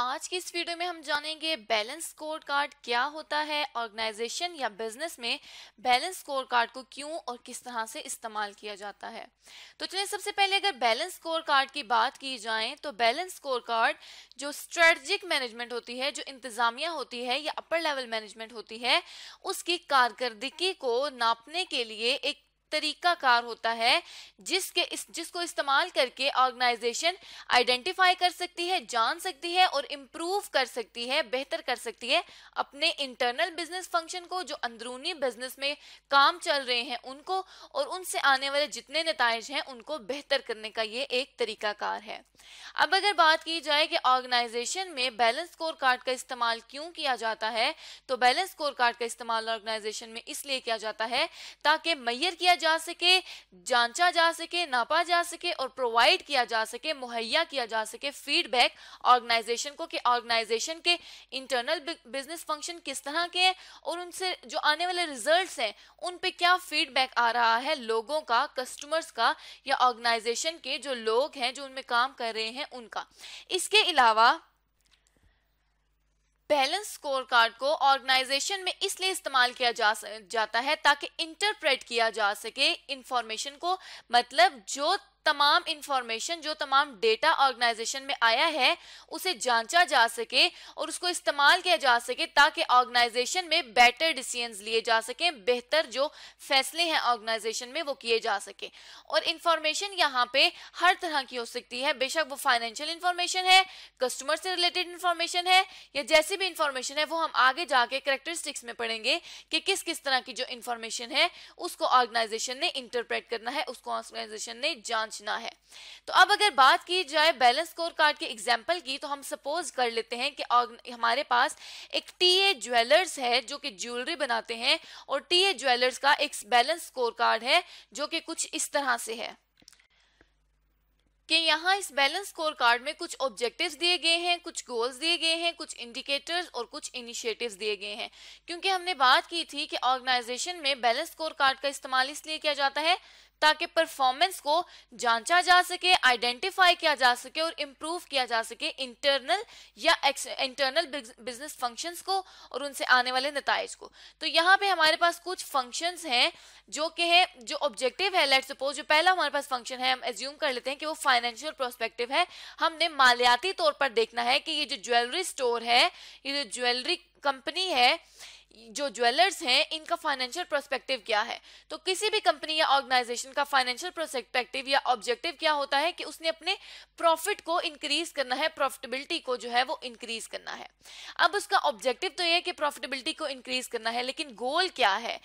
आज की इस वीडियो में हम जानेंगे बैलेंस स्कोर कार्ड क्या होता है ऑर्गेनाइजेशन या बिजनेस में बैलेंस स्कोर कार्ड को क्यों और किस तरह से इस्तेमाल किया जाता है तो चलिए सबसे पहले अगर बैलेंस स्कोर कार्ड की बात की जाए तो बैलेंस स्कोर कार्ड जो स्ट्रेटजिक मैनेजमेंट होती है जो इंतजामिया होती है या अपर लेवल मैनेजमेंट होती है उसकी कारकर्दगी को नापने के लिए एक तरीका कार होता है जिसके इस जिसको इस्तेमाल करके ऑर्गेनाइजेशन आइडेंटिफाई कर सकती है जान सकती है और इम्प्रूव कर सकती है बेहतर कर सकती है अपने इंटरनल बिजनेस फंक्शन को जो अंदरूनी बिजनेस में काम चल रहे हैं उनको और उनसे आने वाले जितने नतज हैं उनको बेहतर करने का ये एक तरीकाकार है अब अगर बात की जाए कि ऑर्गेनाइजेशन में बैलेंस स्कोर कार्ड का इस्तेमाल क्यों किया जाता है तो बैलेंस स्कोर कार्ड का इस्तेमाल ऑर्गेनाइजेशन में इसलिए किया जाता है ताकि मैयर किया किया जा सके जांचा जा सके नापा जा सके और प्रोवाइड किया जा सके मुहैया किया जा सके फीडबैक ऑर्गेनाइजेशन को कि ऑर्गेनाइजेशन के इंटरनल बिजनेस फंक्शन किस तरह के हैं और उनसे जो आने वाले रिजल्ट्स हैं उन पे क्या फीडबैक आ रहा है लोगों का कस्टमर्स का या ऑर्गेनाइजेशन के जो लोग हैं जो उनमें काम कर रहे हैं उनका इसके अलावा बैलेंस स्कोर कार्ड को ऑर्गेनाइजेशन में इसलिए इस्तेमाल किया जा जाता है ताकि इंटरप्रेट किया जा सके इंफॉर्मेशन को मतलब जो तमाम इंफॉर्मेशन जो तमाम डेटा ऑर्गेनाइजेशन में आया है उसे जांचा जा सके और उसको इस्तेमाल किया जा सके ताकि ऑर्गेनाइजेशन में बेटर डिसीजन लिए जा सके बेहतर जो फैसले हैं ऑर्गेनाइजेशन में वो किए जा सके और इंफॉर्मेशन यहाँ पे हर तरह की हो सकती है बेशक वो फाइनेंशियल इंफॉर्मेशन है कस्टमर से रिलेटेड इंफॉर्मेशन है या जैसी भी इंफॉर्मेशन है वो हम आगे जाके करेक्टरिस्टिक्स में पढ़ेंगे कि किस किस तरह की जो इंफॉर्मेशन है उसको ऑर्गेनाइजेशन ने इंटरप्रेट करना है उसको ऑर्गेनाइजेशन ने जांच पहुंचना है तो अब अगर बात की जाए बैलेंस स्कोर कार्ड के एग्जाम्पल की तो हम सपोज कर लेते हैं कि हमारे पास एक टीए ज्वेलर्स है जो कि ज्वेलरी बनाते हैं और टीए ज्वेलर्स का एक बैलेंस स्कोर कार्ड है जो कि कुछ इस तरह से है कि यहाँ इस बैलेंस स्कोर कार्ड में कुछ ऑब्जेक्टिव्स दिए गए हैं कुछ गोल्स दिए गए हैं कुछ इंडिकेटर्स और कुछ इनिशिएटिव्स दिए गए हैं क्योंकि हमने बात की थी कि ऑर्गेनाइजेशन में बैलेंस स्कोर कार्ड का इस्तेमाल इसलिए किया जाता है ताकि परफॉर्मेंस को जांचा जा सके आइडेंटिफाई किया जा सके और इम्प्रूव किया जा सके इंटरनल या इंटरनल बिजनेस फंक्शंस को और उनसे आने वाले नतज को तो यहाँ पे हमारे पास कुछ फंक्शंस हैं जो कि है जो ऑब्जेक्टिव है लेट सपोज जो पहला हमारे पास फंक्शन है हम एज्यूम कर लेते हैं कि वो फाइनेंशियल प्रोस्पेक्टिव है हमने मालियाती तौर पर देखना है कि ये जो ज्वेलरी स्टोर है ये जो ज्वेलरी कंपनी है जो ज्वेलर्स हैं इनका फाइनेंशियल प्रोस्पेक्टिव क्या है तो किसी भी कंपनी या ऑर्गेनाइजेशन का फाइनेंशियल प्रोस्पेक्टिव या ऑब्जेक्टिव क्या होता है कि उसने अपने प्रॉफिट को इंक्रीज करना है प्रॉफिटेबिलिटी को जो है वो इंक्रीज करना है अब उसका ऑब्जेक्टिव तो यह है कि प्रॉफिटेबिलिटी को इंक्रीज करना है लेकिन गोल क्या है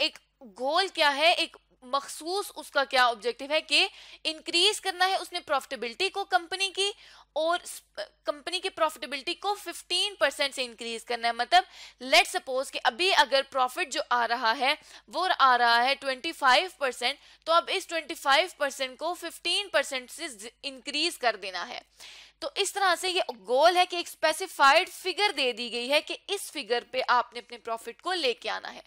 एक गोल क्या है एक मखसूस उसका क्या ऑब्जेक्टिव है कि इंक्रीज करना है उसने प्रॉफिटेबिलिटी को कंपनी की और कंपनी की प्रॉफिटेबिलिटी को 15 परसेंट से इंक्रीज करना है मतलब लेट सपोज कि अभी अगर प्रॉफिट जो आ रहा है वो आ रहा है 25 परसेंट तो अब इस 25 परसेंट को 15 परसेंट से इंक्रीज कर देना है तो इस तरह से ये गोल है कि एक स्पेसिफाइड फिगर दे दी गई है कि इस फिगर पे आपने अपने प्रॉफिट को लेके आना है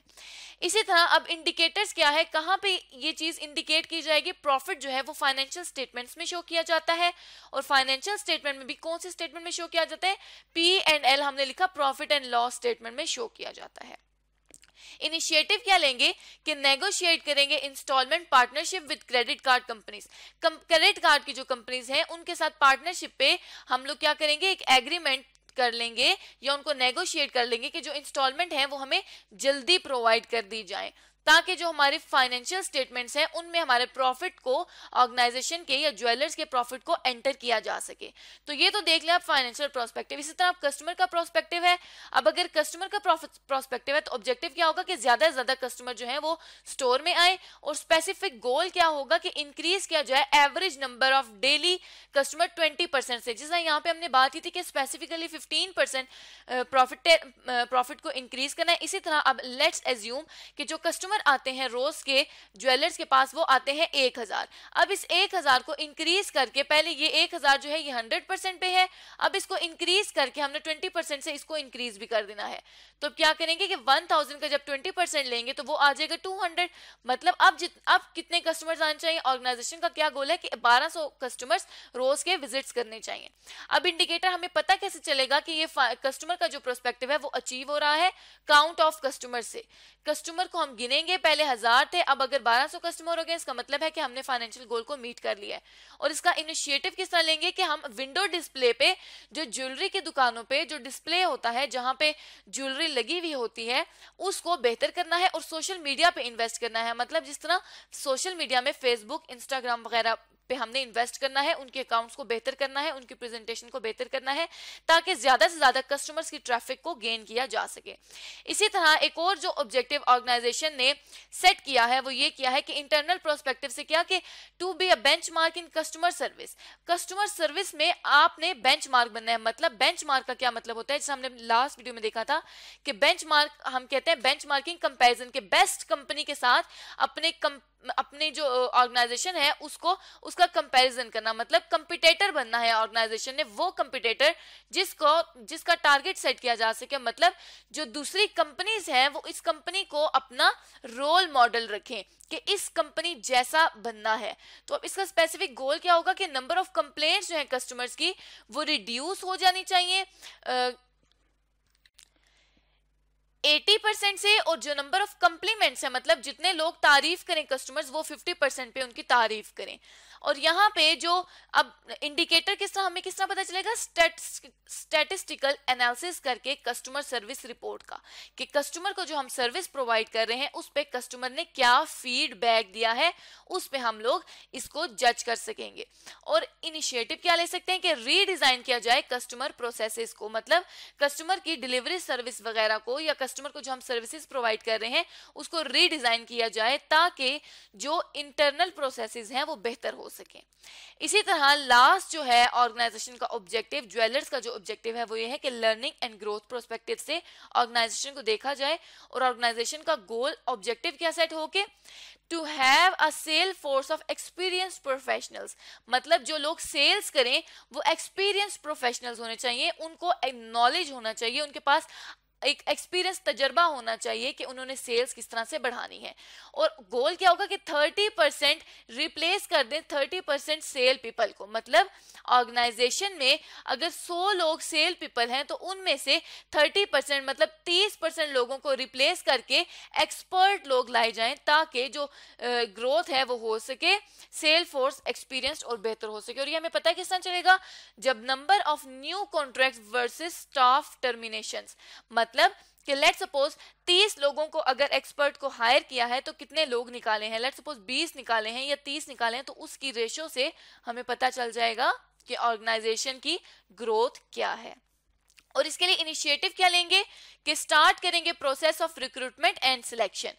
इसी तरह अब इंडिकेटर्स क्या है कहाँ पे ये चीज़ इंडिकेट की जाएगी प्रॉफिट जो है वो फाइनेंशियल स्टेटमेंट्स में शो किया जाता है और फाइनेंशियल स्टेटमेंट में भी कौन से स्टेटमेंट में शो किया जाता है पी एंड एल हमने लिखा प्रॉफिट एंड लॉस स्टेटमेंट में शो किया जाता है इनिशिएटिव क्या लेंगे कि नेगोशिएट करेंगे instalment partnership with credit card companies credit card की जो कंपनीज हैं उनके साथ पार्टनरशिप पे हम लोग क्या करेंगे एक एग्रीमेंट कर लेंगे या उनको नेगोशिएट कर लेंगे कि जो इंस्टॉलमेंट है वो हमें जल्दी प्रोवाइड कर दी जाए ताकि जो हमारे फाइनेंशियल स्टेटमेंट्स हैं उनमें हमारे प्रॉफिट को ऑर्गेनाइजेशन के या ज्वेलर्स के प्रॉफिट को एंटर किया जा सके तो ये तो देख लें आप फाइनेंशियल प्रोस्पेक्टिव इसी तरह आप कस्टमर का प्रोस्पेक्टिव है अब अगर कस्टमर का प्रोस्पेक्टिव है तो ऑब्जेक्टिव क्या होगा कि ज्यादा से ज्यादा कस्टमर जो है वो स्टोर में आए और स्पेसिफिक गोल क्या होगा कि इंक्रीज किया जाए average number of daily customer twenty percent से जिस यहाँ पे हमने बात की थी कि specifically fifteen percent profit profit को इंक्रीज करना है इसी तरह अब लेट्स एज्यूम कि जो कस्टमर कस्टमर आते हैं रोज के ज्वेलर्स के पास वो आते हैं एक हजार अब इस एक हजार को इंक्रीज करके पहले ये एक हजार जो है ये हंड्रेड परसेंट पे है अब इसको इंक्रीज करके हमने ट्वेंटी परसेंट से इसको इंक्रीज भी कर देना है तो क्या करेंगे कि वन थाउजेंड का जब ट्वेंटी परसेंट लेंगे तो वो आ जाएगा टू हंड्रेड मतलब अब जित अब कितने कस्टमर्स आने चाहिए ऑर्गेनाइजेशन का क्या गोल है कि बारह सौ कस्टमर्स रोज के विजिट्स करने चाहिए अब इंडिकेटर हमें पता कैसे चलेगा कि ये कस्टमर का जो प्रोस्पेक्टिव है वो अचीव हो रहा है काउंट ऑफ कस्टमर से कस्टमर को हम गिने देंगे पहले हजार थे अब अगर 1200 कस्टमर हो गए इसका मतलब है कि हमने फाइनेंशियल गोल को मीट कर लिया है और इसका इनिशिएटिव किस तरह लेंगे कि हम विंडो डिस्प्ले पे जो ज्वेलरी की दुकानों पे जो डिस्प्ले होता है जहां पे ज्वेलरी लगी हुई होती है उसको बेहतर करना है और सोशल मीडिया पे इन्वेस्ट करना है मतलब जिस तरह सोशल मीडिया में फेसबुक इंस्टाग्राम वगैरह पे हमने इन्वेस्ट करना है उनके अकाउंट्स को बेहतर करना है उनकी प्रेजेंटेशन को बेहतर करना है ताकि ज्यादा से ज्यादा कस्टमर्स की ट्रैफिक को गेन किया जा सके इसी तरह एक और जो ऑब्जेक्टिव ऑर्गेनाइजेशन ने सेट किया है वो ये किया है कि इंटरनल प्रोस्पेक्टिव से क्या कि to be a bench in customer service customer service में आपने बेंच बनना है मतलब बेंच का क्या मतलब होता है जैसे हमने लास्ट वीडियो में देखा था कि बेंच हम कहते हैं बेंच मार्किंग के बेस्ट कंपनी के साथ अपने कम अपने जो ऑर्गेनाइजेशन है उसको उसका कंपैरिजन करना मतलब कंपिटेटर बनना है ऑर्गेनाइजेशन ने वो कंपिटेटर जिसको जिसका टारगेट सेट किया जा सके मतलब जो दूसरी कंपनीज हैं वो इस कंपनी को अपना रोल मॉडल रखें कि इस कंपनी जैसा बनना है तो अब इसका स्पेसिफिक गोल क्या होगा कि नंबर ऑफ कंप्लेंट्स जो है कस्टमर्स की वो रिड्यूस हो जानी चाहिए 80 परसेंट से और जो नंबर ऑफ कंप्लीमेंट है मतलब जितने लोग तारीफ करें कस्टमर्स वो 50 परसेंट पे उनकी तारीफ करें और यहाँ पे जो अब इंडिकेटर किस तरह हमें किस तरह पता चलेगा स्टेटिस्टिकल एनालिसिस करके कस्टमर सर्विस रिपोर्ट का कि कस्टमर को जो हम सर्विस प्रोवाइड कर रहे हैं उस पर कस्टमर ने क्या फीडबैक दिया है उस पर हम लोग इसको जज कर सकेंगे और इनिशिएटिव क्या ले सकते हैं कि रीडिजाइन किया जाए कस्टमर प्रोसेसेस को मतलब कस्टमर की डिलीवरी सर्विस वगैरह को या कस्टमर को जो हम सर्विसेज प्रोवाइड कर रहे हैं उसको रीडिज़ाइन किया जाए ताकि जो इंटरनल प्रोसेसेस हैं वो बेहतर हो सके इसी तरह लास्ट जो है ऑर्गेनाइजेशन का ऑब्जेक्टिव ज्वेलर्स का जो ऑब्जेक्टिव है वो ये है कि लर्निंग एंड ग्रोथ प्रोस्पेक्टिव से ऑर्गेनाइजेशन को देखा जाए और ऑर्गेनाइजेशन का गोल ऑब्जेक्टिव क्या सेट हो के to have a sale force of experience professionals मतलब जो लोग सेल्स करें वो एक्सपीरियंस प्रोफेशनल्स होने चाहिए उनको नॉलेज होना चाहिए उनके पास एक एक्सपीरियंस तजर्बा होना चाहिए कि उन्होंने सेल्स किस तरह से बढ़ानी है और गोल क्या होगा कि 30 परसेंट रिप्लेस कर दें 30 परसेंट सेल पीपल को मतलब ऑर्गेनाइजेशन में अगर 100 लोग सेल पीपल हैं तो उनमें से 30 परसेंट मतलब 30 परसेंट लोगों को रिप्लेस करके एक्सपर्ट लोग लाए जाएं ताकि जो ग्रोथ है वो हो सके सेल फोर्स एक्सपीरियंस और बेहतर हो सके और ये हमें पता है किस तरह चलेगा जब number of new contract versus staff termination मतलब मतलब कि लेट सपोज 30 लोगों को अगर एक्सपर्ट को हायर किया है तो कितने लोग निकाले हैं लेट सपोज 20 निकाले हैं या 30 निकाले हैं तो उसकी रेशो से हमें पता चल जाएगा कि ऑर्गेनाइजेशन की ग्रोथ क्या है और इसके लिए इनिशिएटिव क्या लेंगे कि स्टार्ट करेंगे process of recruitment and selection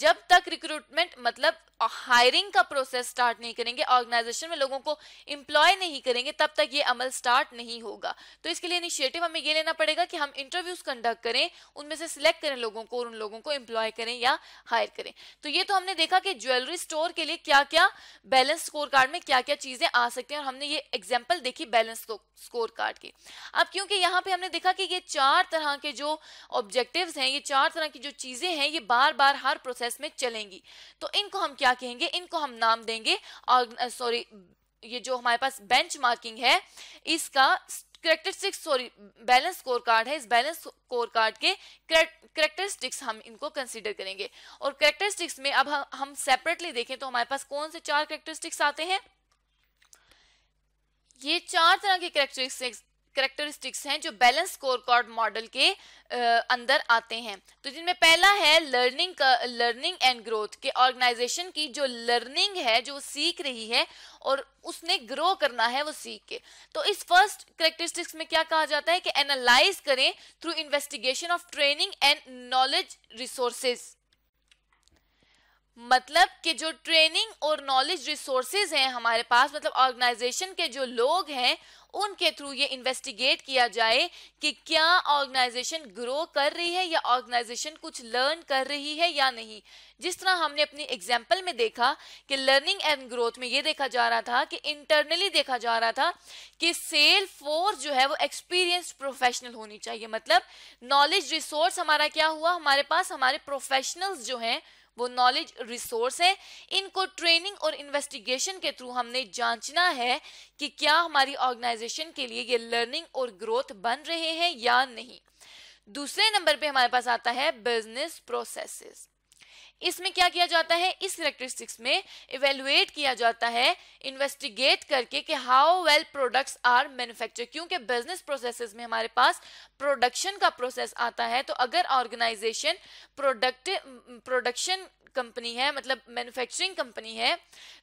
जब तक रिक्रूटमेंट मतलब हायरिंग का प्रोसेस स्टार्ट नहीं करेंगे ऑर्गेनाइजेशन में लोगों को इम्प्लॉय नहीं करेंगे तब तक ये अमल स्टार्ट नहीं होगा तो इसके लिए इनिशिएटिव हमें ये लेना पड़ेगा कि हम इंटरव्यूज कंडक्ट करें उनमें से सिलेक्ट करें लोगों को और उन लोगों को इम्प्लॉय करें या हायर करें तो ये तो हमने देखा कि ज्वेलरी स्टोर के लिए क्या क्या बैलेंस स्कोर कार्ड में क्या क्या चीजें आ सकती हैं और हमने ये एग्जाम्पल देखी बैलेंस स्कोर कार्ड की अब क्योंकि यहाँ पे हमने देखा कि ये चार तरह के जो ऑब्जेक्टिव हैं ये चार तरह की जो चीज़ें हैं ये बार बार हर प्रोसेस में चलेंगी तो इनको हम क्या कहेंगे इनको हम नाम देंगे सॉरी ये जो हमारे पास बेंच मार्किंग है इसका characteristics sorry balance score card है इस बैलेंस स्कोर कार्ड के करेक्टरिस्टिक्स हम इनको कंसीडर करेंगे और करेक्टरिस्टिक्स में अब हम सेपरेटली देखें तो हमारे पास कौन से चार करेक्टरिस्टिक्स आते हैं ये चार तरह के करेक्टरिस्टिक्स करेक्टरिस्टिक्स हैं जो बैलेंस स्कोर कार्ड मॉडल के अंदर आते हैं तो जिनमें पहला है लर्निंग का लर्निंग एंड ग्रोथ के ऑर्गेनाइजेशन की जो लर्निंग है जो सीख रही है और उसने ग्रो करना है वो सीख के तो इस फर्स्ट करेक्टरिस्टिक्स में क्या कहा जाता है कि एनालाइज करें through investigation of training and knowledge resources मतलब कि जो ट्रेनिंग और नॉलेज रिसोर्सेज हैं हमारे पास मतलब ऑर्गेनाइजेशन के जो लोग हैं उनके थ्रू ये इन्वेस्टिगेट किया जाए कि क्या ऑर्गेनाइजेशन ग्रो कर रही है या ऑर्गेनाइजेशन कुछ लर्न कर रही है या नहीं जिस तरह हमने अपनी एग्जाम्पल में देखा कि लर्निंग एंड ग्रोथ में ये देखा जा रहा था कि इंटरनली देखा जा रहा था कि सेल फोर्स जो है वो एक्सपीरियंस प्रोफेशनल होनी चाहिए मतलब नॉलेज रिसोर्स हमारा क्या हुआ हमारे पास हमारे प्रोफेशनल्स जो हैं वो नॉलेज रिसोर्स है इनको ट्रेनिंग और इन्वेस्टिगेशन के थ्रू हमने जांचना है कि क्या हमारी ऑर्गेनाइजेशन के लिए ये लर्निंग और ग्रोथ बन रहे हैं या नहीं दूसरे नंबर पे हमारे पास आता है बिजनेस प्रोसेसेस इसमें क्या किया जाता है इस इलेक्ट्रिस्टिक्स में इवेलुएट किया जाता है इन्वेस्टिगेट करके कि how well products are manufacture क्योंकि बिजनेस प्रोसेसेस में हमारे पास प्रोडक्शन का प्रोसेस आता है तो अगर ऑर्गेनाइजेशन प्रोडक्ट प्रोडक्शन कंपनी है मतलब मैन्युफैक्चरिंग कंपनी है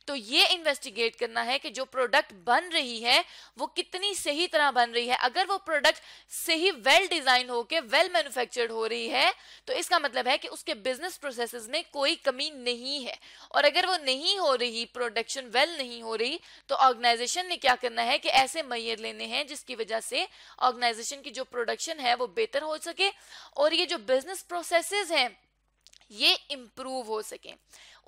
तो ये इन्वेस्टिगेट करना है कि जो प्रोडक्ट बन रही है वो कितनी सही तरह बन रही है अगर वो प्रोडक्ट सही वेल डिजाइन होके वेल मैन्युफैक्चर्ड हो रही है तो इसका मतलब है कि उसके बिजनेस प्रोसेस में कोई कमी नहीं है और अगर वो नहीं हो रही प्रोडक्शन वेल नहीं हो रही तो ऑर्गेनाइजेशन ने क्या करना है कि ऐसे मैयर लेने हैं जिसकी वजह से ऑर्गेनाइजेशन की जो प्रोडक्शन है वो बेहतर हो सके और ये जो बिजनेस प्रोसेसेस हैं ये इम्प्रूव हो सके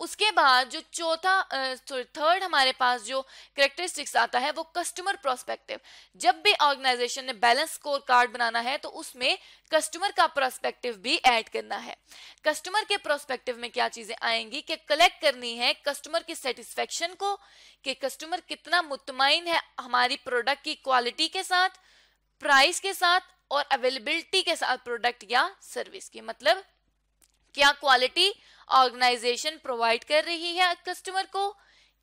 उसके बाद जो चौथा सॉरी थर्ड हमारे पास जो करेक्टरिस्टिक्स आता है वो कस्टमर प्रोस्पेक्टिव जब भी ऑर्गेनाइजेशन ने बैलेंस स्कोर कार्ड बनाना है तो उसमें कस्टमर का प्रोस्पेक्टिव भी ऐड करना है कस्टमर के प्रोस्पेक्टिव में क्या चीजें आएंगी कि कलेक्ट करनी है कस्टमर की सेटिस्फेक्शन को कि कस्टमर कितना मुतमिन है हमारी प्रोडक्ट की क्वालिटी के साथ प्राइस के साथ और अवेलेबिलिटी के साथ प्रोडक्ट या सर्विस की मतलब क्या क्वालिटी ऑर्गेनाइजेशन प्रोवाइड कर रही है कस्टमर को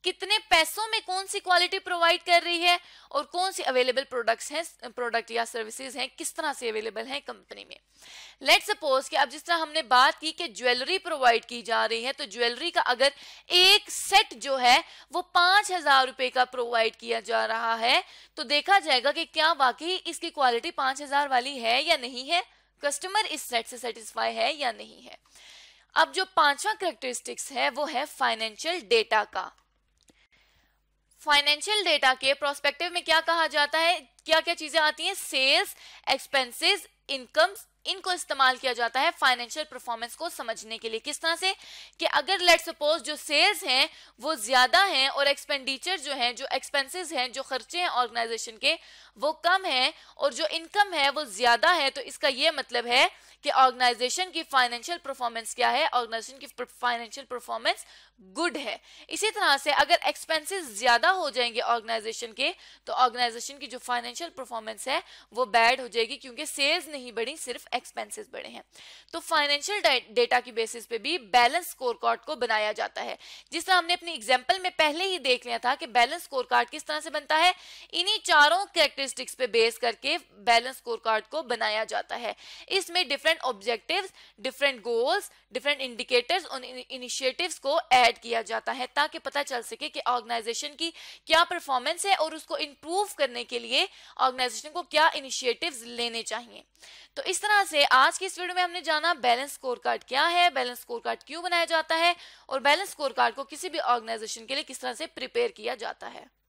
कितने पैसों में कौन सी क्वालिटी प्रोवाइड कर रही है और कौन सी अवेलेबल प्रोडक्ट्स हैं प्रोडक्ट या सर्विसेज हैं किस तरह से अवेलेबल हैं कंपनी में लेट सपोज कि अब जिस तरह हमने बात की कि ज्वेलरी प्रोवाइड की जा रही है तो ज्वेलरी का अगर एक सेट जो है वो पांच हजार रुपए का प्रोवाइड किया जा रहा है तो देखा जाएगा कि क्या वाकई इसकी क्वालिटी पांच हजार वाली है या नहीं है कस्टमर इस सेट से सेटिस्फाई है या नहीं है अब जो पांचवा करेक्टरिस्टिक्स है वो है फाइनेंशियल डेटा का फाइनेंशियल डेटा के प्रोस्पेक्टिव में क्या कहा जाता है क्या क्या चीजें आती हैं सेल्स एक्सपेंसेस इनकम इनको इस्तेमाल किया जाता है फाइनेंशियल परफॉर्मेंस को समझने के लिए किस तरह से कि अगर लेट सपोज जो सेल्स हैं वो ज्यादा हैं और एक्सपेंडिचर जो हैं जो एक्सपेंसेस हैं जो खर्चे हैं ऑर्गेनाइजेशन के वो कम हैं और जो इनकम है वो ज्यादा है तो इसका ये मतलब है कि ऑर्गेनाइजेशन की फाइनेंशियल परफॉर्मेंस क्या है ऑर्गेनाइजेशन की फाइनेंशियल परफॉर्मेंस गुड है इसी तरह से अगर एक्सपेंसिस ज्यादा हो जाएंगे ऑर्गेनाइजेशन के तो ऑर्गेनाइजेशन की जो फाइनेंशियल फाइनेंशियल परफॉर्मेंस है वो बैड हो जाएगी क्योंकि सेल्स नहीं बढ़ी सिर्फ एक्सपेंसेस बढ़े हैं तो फाइनेंशियल डेटा की बेसिस पे भी बैलेंस स्कोर कार्ड को बनाया जाता है जिस तरह हमने अपने एग्जाम्पल में पहले ही देख लिया था कि बैलेंस स्कोर कार्ड किस तरह से बनता है इन्हीं चारों कैरेक्टरिस्टिक्स पे बेस करके बैलेंस स्कोर कार्ड को बनाया जाता है इसमें different objective different goals different indicators और इनिशिएटिव्स को ऐड किया जाता है ताकि पता चल सके कि ऑर्गेनाइजेशन की क्या परफॉर्मेंस है और उसको इंप्रूव करने के लिए ऑर्गेनाइजेशन को क्या इनिशिएटिव लेने चाहिए तो इस तरह से आज की इस वीडियो में हमने जाना बैलेंस स्कोर कार्ड क्या है बैलेंस स्कोर कार्ड क्यों बनाया जाता है और बैलेंस स्कोर कार्ड को किसी भी ऑर्गेनाइजेशन के लिए किस तरह से प्रिपेयर किया जाता है